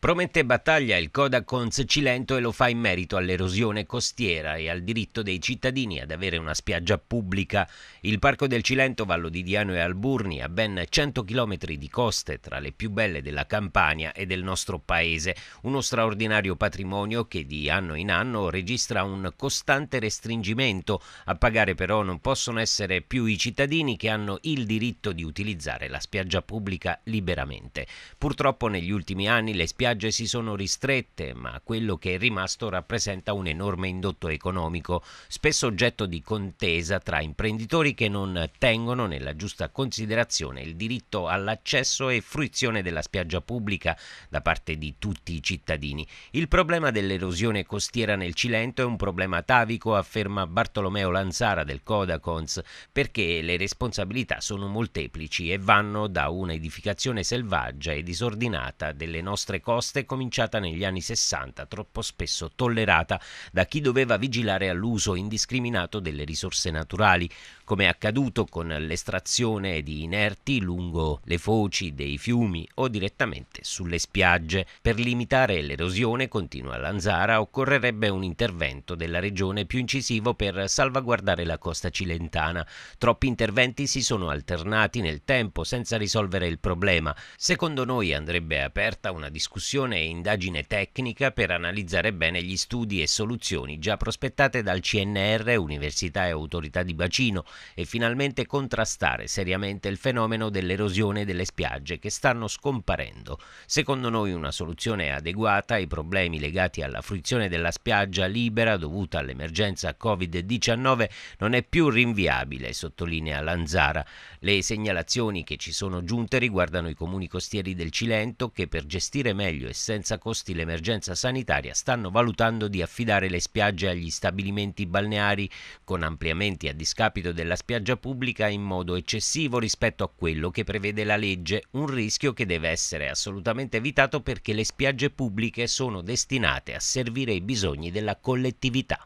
Promette battaglia il Codacons Cilento e lo fa in merito all'erosione costiera e al diritto dei cittadini ad avere una spiaggia pubblica. Il Parco del Cilento, Vallo di Diano e Alburni ha ben 100 km di coste, tra le più belle della Campania e del nostro paese. Uno straordinario patrimonio che di anno in anno registra un costante restringimento. A pagare però non possono essere più i cittadini che hanno il diritto di utilizzare la spiaggia pubblica liberamente. Purtroppo negli ultimi anni le spiagge spiagge si sono ristrette, ma quello che è rimasto rappresenta un enorme indotto economico, spesso oggetto di contesa tra imprenditori che non tengono nella giusta considerazione il diritto all'accesso e fruizione della spiaggia pubblica da parte di tutti i cittadini. Il problema dell'erosione costiera nel Cilento è un problema atavico, afferma Bartolomeo Lanzara del Codacons, perché le responsabilità sono molteplici e vanno da una edificazione selvaggia e disordinata delle nostre coste toste cominciata negli anni 60, troppo spesso tollerata da chi doveva vigilare all'uso indiscriminato delle risorse naturali, come è accaduto con l'estrazione di inerti lungo le foci dei fiumi o direttamente sulle spiagge. Per limitare l'erosione, continua Lanzara, occorrerebbe un intervento della regione più incisivo per salvaguardare la costa cilentana. Troppi interventi si sono alternati nel tempo senza risolvere il problema. Secondo noi andrebbe aperta una discussione discussione e indagine tecnica per analizzare bene gli studi e soluzioni già prospettate dal CNR, Università e Autorità di Bacino e finalmente contrastare seriamente il fenomeno dell'erosione delle spiagge che stanno scomparendo. Secondo noi una soluzione adeguata ai problemi legati alla fruizione della spiaggia libera dovuta all'emergenza Covid-19 non è più rinviabile, sottolinea Lanzara. Le segnalazioni che ci sono giunte riguardano i comuni costieri del Cilento che per gestire meglio Consiglio e senza costi l'emergenza sanitaria stanno valutando di affidare le spiagge agli stabilimenti balneari con ampliamenti a discapito della spiaggia pubblica in modo eccessivo rispetto a quello che prevede la legge, un rischio che deve essere assolutamente evitato perché le spiagge pubbliche sono destinate a servire i bisogni della collettività.